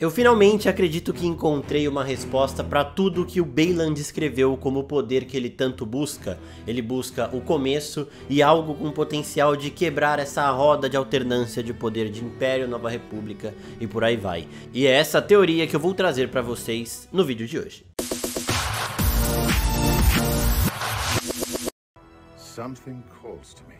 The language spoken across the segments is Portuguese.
Eu finalmente acredito que encontrei uma resposta para tudo que o Beyland escreveu como o poder que ele tanto busca. Ele busca o começo e algo com potencial de quebrar essa roda de alternância de poder de Império, Nova República e por aí vai. E é essa teoria que eu vou trazer para vocês no vídeo de hoje. Something calls to me.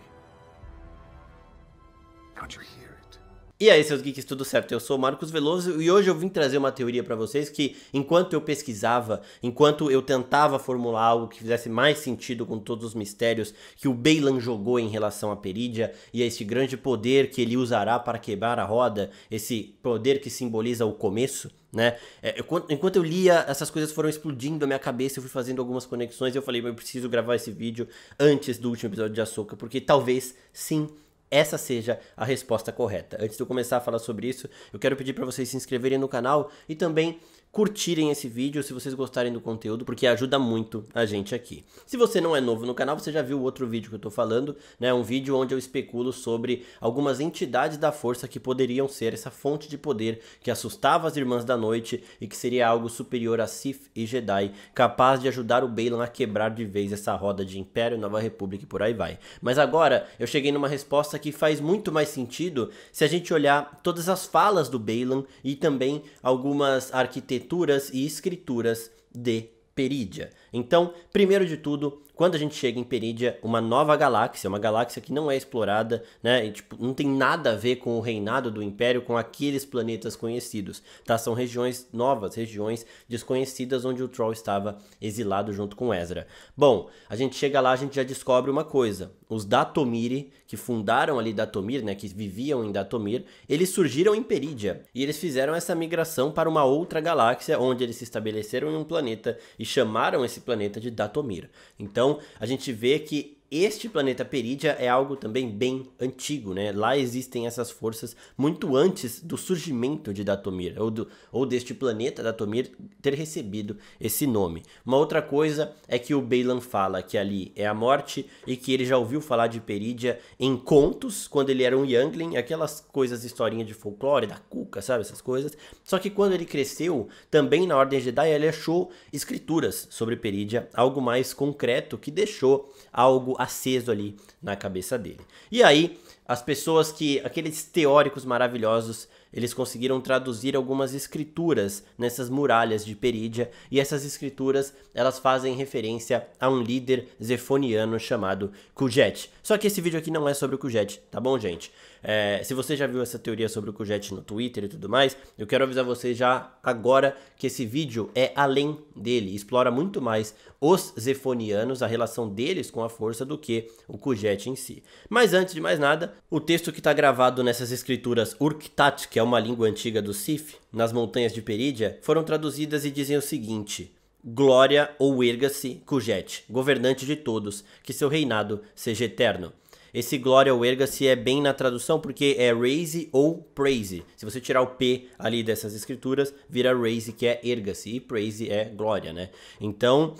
E aí, seus geeks, tudo certo? Eu sou o Marcos Veloso e hoje eu vim trazer uma teoria para vocês que, enquanto eu pesquisava, enquanto eu tentava formular algo que fizesse mais sentido com todos os mistérios que o Beilan jogou em relação a Perídia e a esse grande poder que ele usará para quebrar a roda, esse poder que simboliza o começo, né? É, eu, enquanto eu lia, essas coisas foram explodindo na minha cabeça, eu fui fazendo algumas conexões e eu falei, eu preciso gravar esse vídeo antes do último episódio de Açúcar, porque talvez sim essa seja a resposta correta. Antes de eu começar a falar sobre isso, eu quero pedir para vocês se inscreverem no canal e também curtirem esse vídeo se vocês gostarem do conteúdo, porque ajuda muito a gente aqui. Se você não é novo no canal, você já viu o outro vídeo que eu estou falando, né? Um vídeo onde eu especulo sobre algumas entidades da força que poderiam ser essa fonte de poder que assustava as Irmãs da Noite e que seria algo superior a Sith e Jedi, capaz de ajudar o Balan a quebrar de vez essa roda de Império, Nova República e por aí vai. Mas agora eu cheguei numa resposta que faz muito mais sentido se a gente olhar todas as falas do Balan e também algumas arquiteturas leituras e escrituras de Perídia. Então, primeiro de tudo, quando a gente chega em Peridia, uma nova galáxia, uma galáxia que não é explorada, né? E, tipo, não tem nada a ver com o reinado do Império, com aqueles planetas conhecidos, tá? São regiões novas, regiões desconhecidas onde o Troll estava exilado junto com Ezra. Bom, a gente chega lá, a gente já descobre uma coisa. Os Datomiri, que fundaram ali Datomir, né? Que viviam em Datomir, eles surgiram em Peridia E eles fizeram essa migração para uma outra galáxia, onde eles se estabeleceram em um planeta e chamaram esse planeta de Datomir. Então, então a gente vê que este planeta Peridia é algo também bem antigo, né? Lá existem essas forças muito antes do surgimento de Datomir, ou, do, ou deste planeta Datomir ter recebido esse nome. Uma outra coisa é que o Beilan fala que ali é a morte e que ele já ouviu falar de Peridia em contos, quando ele era um Youngling, aquelas coisas, historinha de folclore, da cuca, sabe? Essas coisas. Só que quando ele cresceu, também na Ordem Jedi, ele achou escrituras sobre Peridia, algo mais concreto que deixou algo aceso ali na cabeça dele. E aí as pessoas que, aqueles teóricos maravilhosos, eles conseguiram traduzir algumas escrituras nessas muralhas de Perídia, e essas escrituras, elas fazem referência a um líder zefoniano chamado Kujet. Só que esse vídeo aqui não é sobre o Kujet, tá bom, gente? É, se você já viu essa teoria sobre o Kujet no Twitter e tudo mais, eu quero avisar você já agora que esse vídeo é além dele, explora muito mais os zefonianos, a relação deles com a força do que o Kujet em si. Mas antes de mais nada, o texto que está gravado nessas escrituras Urktat, que é uma língua antiga do Sif, nas montanhas de Perídia, foram traduzidas e dizem o seguinte: Glória ou erga-se, Kujet, governante de todos, que seu reinado seja eterno. Esse glória ou erga-se é bem na tradução porque é raise ou praise. Se você tirar o P ali dessas escrituras, vira raise que é erga-se e praise é glória, né? Então,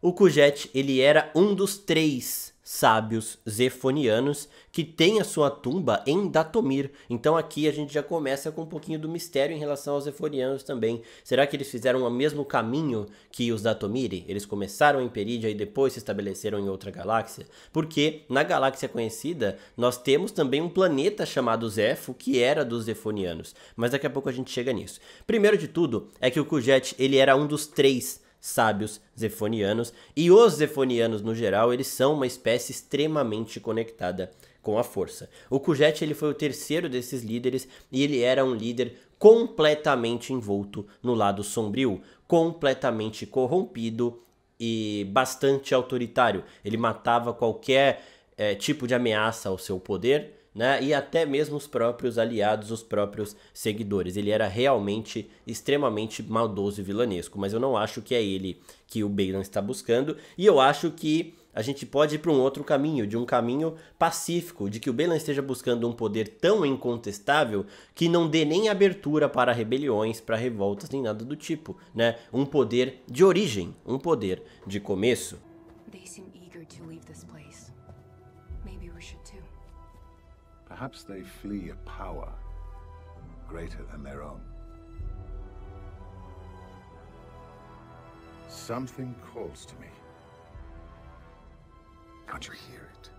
o Kujet, ele era um dos três sábios zefonianos que tem a sua tumba em Datomir. Então aqui a gente já começa com um pouquinho do mistério em relação aos zefonianos também. Será que eles fizeram o mesmo caminho que os Datomiri? Eles começaram em Peridia e depois se estabeleceram em outra galáxia? Porque na galáxia conhecida nós temos também um planeta chamado Zefo que era dos zefonianos. Mas daqui a pouco a gente chega nisso. Primeiro de tudo é que o Kujet ele era um dos três sábios zefonianos, e os zefonianos no geral, eles são uma espécie extremamente conectada com a força. O Kujet ele foi o terceiro desses líderes e ele era um líder completamente envolto no lado sombrio, completamente corrompido e bastante autoritário. Ele matava qualquer é, tipo de ameaça ao seu poder né? E até mesmo os próprios aliados, os próprios seguidores. Ele era realmente extremamente maldoso e vilanesco, mas eu não acho que é ele que o Balaam está buscando, e eu acho que a gente pode ir para um outro caminho, de um caminho pacífico, de que o Belan esteja buscando um poder tão incontestável que não dê nem abertura para rebeliões, para revoltas, nem nada do tipo, né? Um poder de origem, um poder de começo. They seem eager to leave this place. Perhaps they flee a power greater than their own. Something calls to me. Can't you hear it?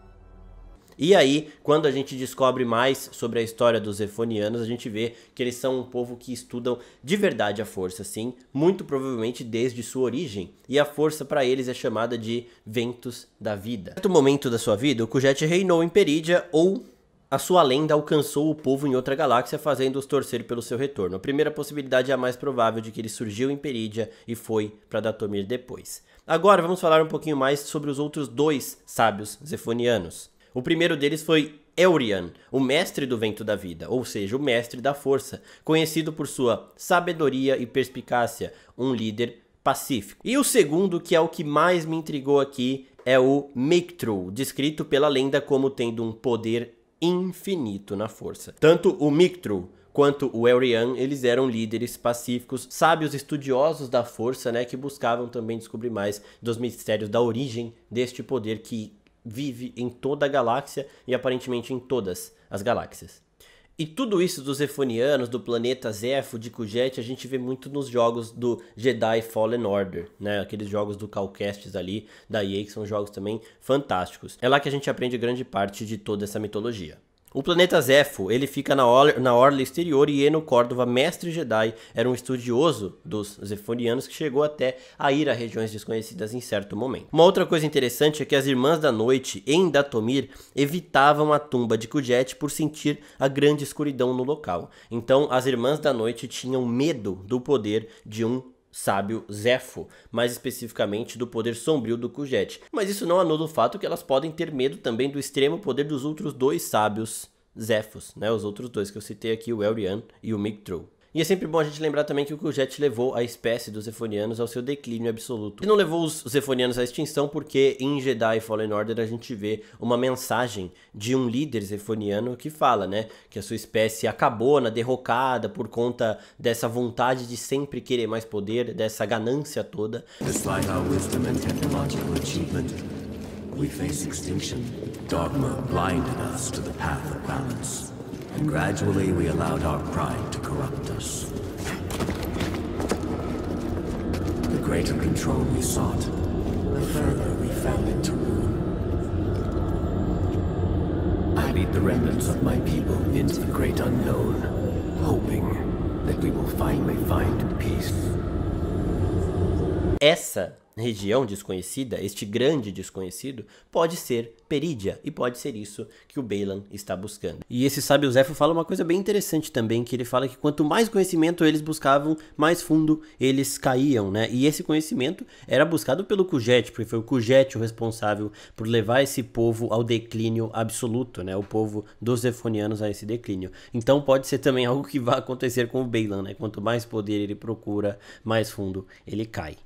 E aí, quando a gente descobre mais sobre a história dos Efonianos, a gente vê que eles são um povo que estudam de verdade a força, sim, muito provavelmente desde sua origem. E a força para eles é chamada de ventos da vida. Em certo momento da sua vida, o Kujete reinou em Perídia ou a sua lenda alcançou o povo em outra galáxia, fazendo-os torcer pelo seu retorno. A primeira possibilidade é a mais provável de que ele surgiu em Peridia e foi para Datomir depois. Agora vamos falar um pouquinho mais sobre os outros dois sábios zefonianos. O primeiro deles foi Eurian, o mestre do vento da vida, ou seja, o mestre da força, conhecido por sua sabedoria e perspicácia, um líder pacífico. E o segundo, que é o que mais me intrigou aqui, é o Mictru, descrito pela lenda como tendo um poder infinito na força. Tanto o Mictru quanto o Elrian, eles eram líderes pacíficos, sábios estudiosos da força, né, que buscavam também descobrir mais dos mistérios da origem deste poder que vive em toda a galáxia e aparentemente em todas as galáxias. E tudo isso dos Zefonianos, do planeta Zefo, de Kujet, a gente vê muito nos jogos do Jedi Fallen Order, né? Aqueles jogos do Calcastes ali, da EA, que são jogos também fantásticos. É lá que a gente aprende grande parte de toda essa mitologia. O planeta Zefo, ele fica na, or na orla exterior e Eno é Córdova, mestre Jedi, era um estudioso dos Zefonianos que chegou até a ir a regiões desconhecidas em certo momento. Uma outra coisa interessante é que as Irmãs da Noite, em Datomir, evitavam a tumba de Kujet por sentir a grande escuridão no local. Então, as Irmãs da Noite tinham medo do poder de um sábio Zefo, mais especificamente do poder sombrio do Kujete, Mas isso não anula o fato que elas podem ter medo também do extremo poder dos outros dois sábios Zefos, né? Os outros dois que eu citei aqui, o Elrian e o Mictrol. E é sempre bom a gente lembrar também que o Kujet levou a espécie dos Zefonianos ao seu declínio absoluto. E não levou os Zefonianos à extinção porque em Jedi Fallen Order a gente vê uma mensagem de um líder zefoniano que fala, né, que a sua espécie acabou na derrocada por conta dessa vontade de sempre querer mais poder, dessa ganância toda. we face extinction. Dogma blinded us to the path of balance. and gradually we allowed our pride to corrupt us. The greater control we sought, the further we found it to ruin. I lead the remnants of my people into the great unknown, hoping that we will finally find peace. Essa região desconhecida, este grande desconhecido, pode ser perídia, e pode ser isso que o Balan está buscando. E esse sábio Zefo fala uma coisa bem interessante também, que ele fala que quanto mais conhecimento eles buscavam, mais fundo eles caíam, né? E esse conhecimento era buscado pelo Kujet, porque foi o Kujet o responsável por levar esse povo ao declínio absoluto, né? O povo dos Zefonianos a esse declínio. Então pode ser também algo que vai acontecer com o Balan, né? Quanto mais poder ele procura, mais fundo ele cai.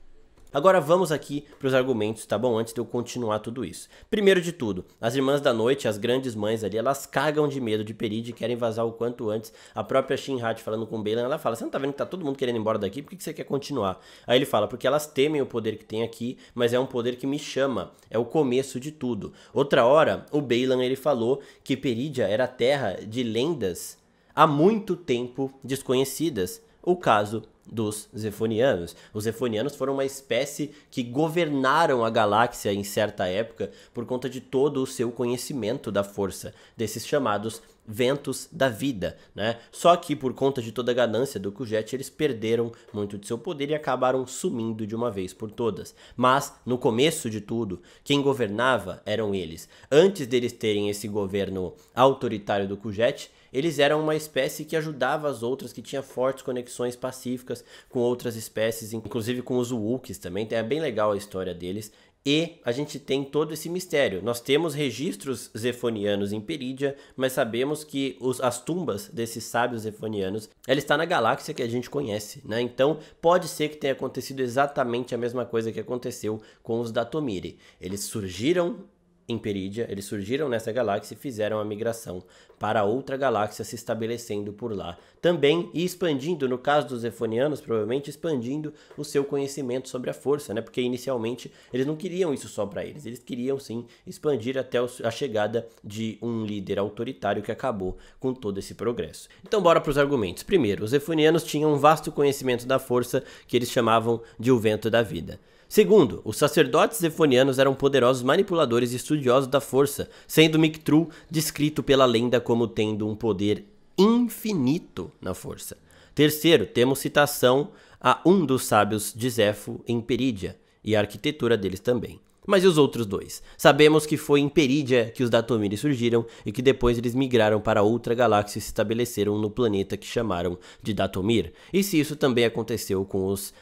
Agora vamos aqui para os argumentos, tá bom? Antes de eu continuar tudo isso. Primeiro de tudo, as irmãs da noite, as grandes mães ali, elas cagam de medo de Peridia e querem vazar o quanto antes. A própria Shinrat falando com Beilan ela fala: Você não tá vendo que tá todo mundo querendo ir embora daqui? Por que, que você quer continuar? Aí ele fala: Porque elas temem o poder que tem aqui, mas é um poder que me chama. É o começo de tudo. Outra hora, o Beilan ele falou que Peridia era terra de lendas há muito tempo desconhecidas. O caso dos Zefonianos. Os Zefonianos foram uma espécie que governaram a galáxia em certa época por conta de todo o seu conhecimento da força, desses chamados ventos da vida, né? Só que por conta de toda a ganância do Kujet, eles perderam muito de seu poder e acabaram sumindo de uma vez por todas. Mas no começo de tudo, quem governava eram eles. Antes deles terem esse governo autoritário do Kujet, eles eram uma espécie que ajudava as outras, que tinha fortes conexões pacíficas com outras espécies, inclusive com os Wookies também. É bem legal a história deles. E a gente tem todo esse mistério. Nós temos registros zefonianos em Perídia, mas sabemos que os, as tumbas desses sábios zefonianos, ela está na galáxia que a gente conhece, né? Então, pode ser que tenha acontecido exatamente a mesma coisa que aconteceu com os Datomiri. Eles surgiram em Peridia, eles surgiram nessa galáxia e fizeram a migração para outra galáxia, se estabelecendo por lá. Também e expandindo, no caso dos Efonianos, provavelmente expandindo o seu conhecimento sobre a força, né? Porque inicialmente eles não queriam isso só para eles, eles queriam sim expandir até a chegada de um líder autoritário que acabou com todo esse progresso. Então, bora para os argumentos. Primeiro, os Efonianos tinham um vasto conhecimento da força que eles chamavam de o vento da vida. Segundo, os sacerdotes zefonianos eram poderosos manipuladores e estudiosos da força, sendo Mictru descrito pela lenda como tendo um poder infinito na força. Terceiro, temos citação a um dos sábios de Zefo em Perídia, e a arquitetura deles também. Mas e os outros dois? Sabemos que foi em Perídia que os Datomiri surgiram e que depois eles migraram para outra galáxia e se estabeleceram no planeta que chamaram de Datomir. E se isso também aconteceu com os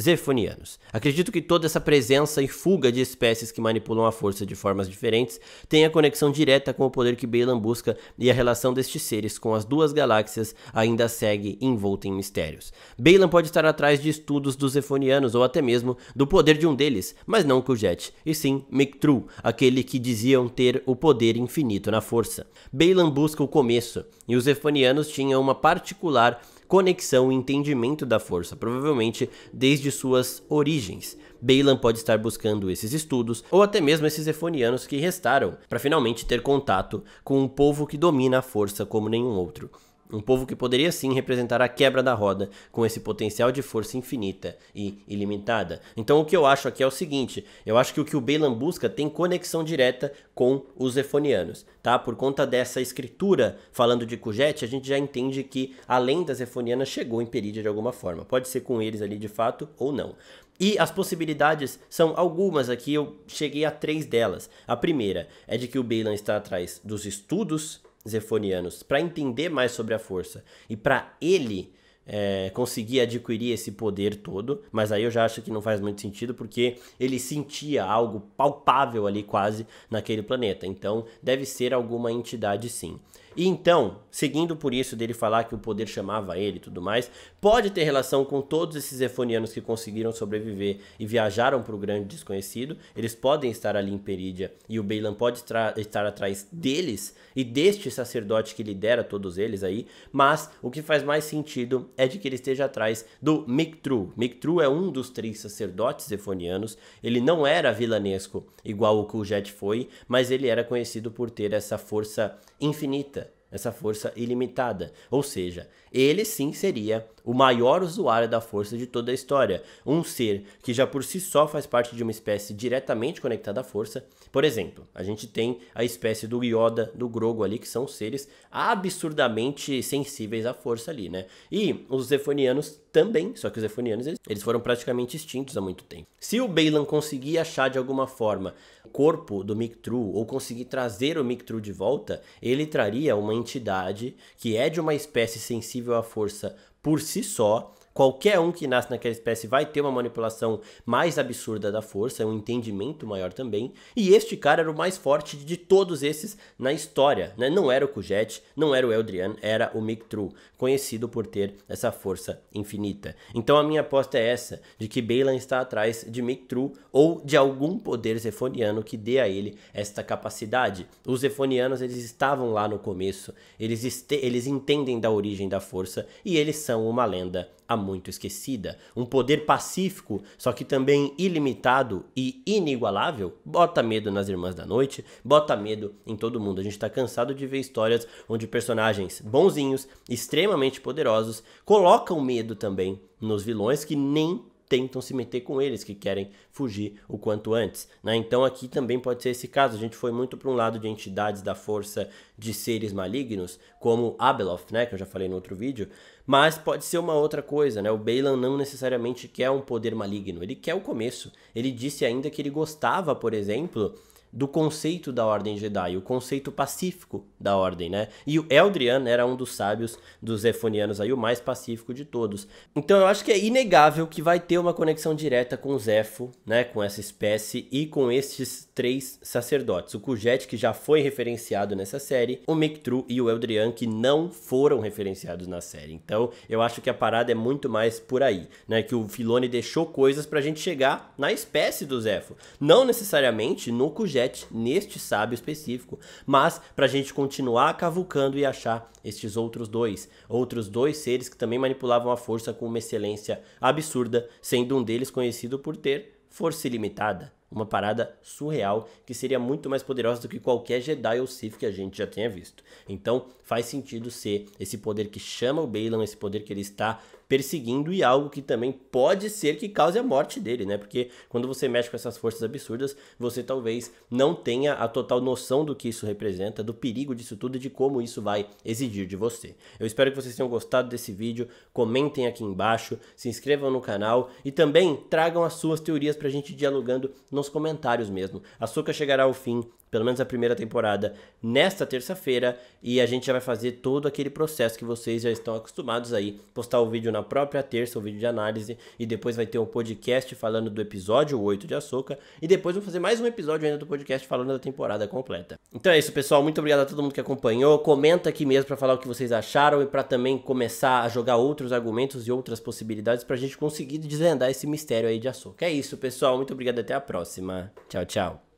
Zefonianos. Acredito que toda essa presença e fuga de espécies que manipulam a força de formas diferentes tenha conexão direta com o poder que Balan busca e a relação destes seres com as duas galáxias ainda segue envolta em mistérios. Balan pode estar atrás de estudos dos Zefonianos ou até mesmo do poder de um deles, mas não Kujet, e sim Mictru, aquele que diziam ter o poder infinito na força. Balan busca o começo, e os Zefonianos tinham uma particular conexão e entendimento da força, provavelmente desde suas origens. Balan pode estar buscando esses estudos, ou até mesmo esses efonianos que restaram, para finalmente ter contato com um povo que domina a força como nenhum outro. Um povo que poderia sim representar a quebra da roda, com esse potencial de força infinita e ilimitada. Então o que eu acho aqui é o seguinte: eu acho que o que o Balaam busca tem conexão direta com os Efonianos, tá? Por conta dessa escritura falando de Cujete, a gente já entende que além das Efonianas chegou em Perídia de alguma forma. Pode ser com eles ali de fato ou não. E as possibilidades são algumas aqui, eu cheguei a três delas. A primeira é de que o Balaam está atrás dos estudos zefonianos, para entender mais sobre a força e para ele é, conseguir adquirir esse poder todo, mas aí eu já acho que não faz muito sentido porque ele sentia algo palpável ali quase naquele planeta, então deve ser alguma entidade sim. E então, seguindo por isso dele falar que o poder chamava ele e tudo mais, pode ter relação com todos esses efonianos que conseguiram sobreviver e viajaram para o grande desconhecido. Eles podem estar ali em Perídia e o Beilan pode estar atrás deles e deste sacerdote que lidera todos eles aí, mas o que faz mais sentido é de que ele esteja atrás do Mictru. Mictru é um dos três sacerdotes efonianos. Ele não era vilanesco igual o Kuljet foi, mas ele era conhecido por ter essa força infinita essa força ilimitada. Ou seja, ele sim seria o maior usuário da força de toda a história. Um ser que já por si só faz parte de uma espécie diretamente conectada à força. Por exemplo, a gente tem a espécie do Yoda, do Grogo ali, que são seres absurdamente sensíveis à força ali, né? E os Zefonianos também, só que os Zefonianos eles foram praticamente extintos há muito tempo. Se o Bailan conseguir achar de alguma forma corpo do True ou conseguir trazer o True de volta, ele traria uma entidade que é de uma espécie sensível à força por si só, Qualquer um que nasce naquela espécie vai ter uma manipulação mais absurda da força, um entendimento maior também. E este cara era o mais forte de todos esses na história. Né? Não era o Kujet, não era o Eldrian, era o Mictru, conhecido por ter essa força infinita. Então a minha aposta é essa, de que Balan está atrás de Mictru ou de algum poder zefoniano que dê a ele esta capacidade. Os zefonianos eles estavam lá no começo, eles, eles entendem da origem da força e eles são uma lenda a muito esquecida, um poder pacífico, só que também ilimitado e inigualável, bota medo nas Irmãs da Noite, bota medo em todo mundo. A gente tá cansado de ver histórias onde personagens bonzinhos, extremamente poderosos, colocam medo também nos vilões que nem tentam se meter com eles, que querem fugir o quanto antes. Né? Então aqui também pode ser esse caso. A gente foi muito para um lado de entidades da força de seres malignos, como Abeloth, né? que eu já falei no outro vídeo, mas pode ser uma outra coisa, né? O Balan não necessariamente quer um poder maligno, ele quer o começo. Ele disse ainda que ele gostava, por exemplo, do conceito da Ordem Jedi, o conceito pacífico da Ordem, né? E o Eldrian era um dos sábios dos Zefonianos aí, o mais pacífico de todos. Então eu acho que é inegável que vai ter uma conexão direta com Zefo, né? Com essa espécie e com estes três sacerdotes. O Kujet, que já foi referenciado nessa série, o Mictru e o Eldrian, que não foram referenciados na série. Então eu acho que a parada é muito mais por aí, né? Que o Filone deixou coisas pra gente chegar na espécie do Zefo. Não necessariamente no Kujet, neste sábio específico, mas para a gente continuar cavucando e achar estes outros dois, outros dois seres que também manipulavam a força com uma excelência absurda, sendo um deles conhecido por ter força ilimitada. Uma parada surreal que seria muito mais poderosa do que qualquer Jedi ou Sith que a gente já tenha visto. Então faz sentido ser esse poder que chama o Balan, esse poder que ele está perseguindo e algo que também pode ser que cause a morte dele, né? Porque quando você mexe com essas forças absurdas, você talvez não tenha a total noção do que isso representa, do perigo disso tudo e de como isso vai exigir de você. Eu espero que vocês tenham gostado desse vídeo, comentem aqui embaixo, se inscrevam no canal e também tragam as suas teorias pra gente dialogando nos comentários mesmo. A chegará ao fim pelo menos a primeira temporada, nesta terça-feira e a gente já vai fazer todo aquele processo que vocês já estão acostumados aí, postar o vídeo na própria terça, o vídeo de análise e depois vai ter um podcast falando do episódio 8 de Açúcar e depois vou fazer mais um episódio ainda do podcast falando da temporada completa. Então é isso, pessoal, muito obrigado a todo mundo que acompanhou. Comenta aqui mesmo para falar o que vocês acharam e para também começar a jogar outros argumentos e outras possibilidades pra gente conseguir desvendar esse mistério aí de Açúcar. É isso, pessoal, muito obrigado até a próxima. Tchau, tchau.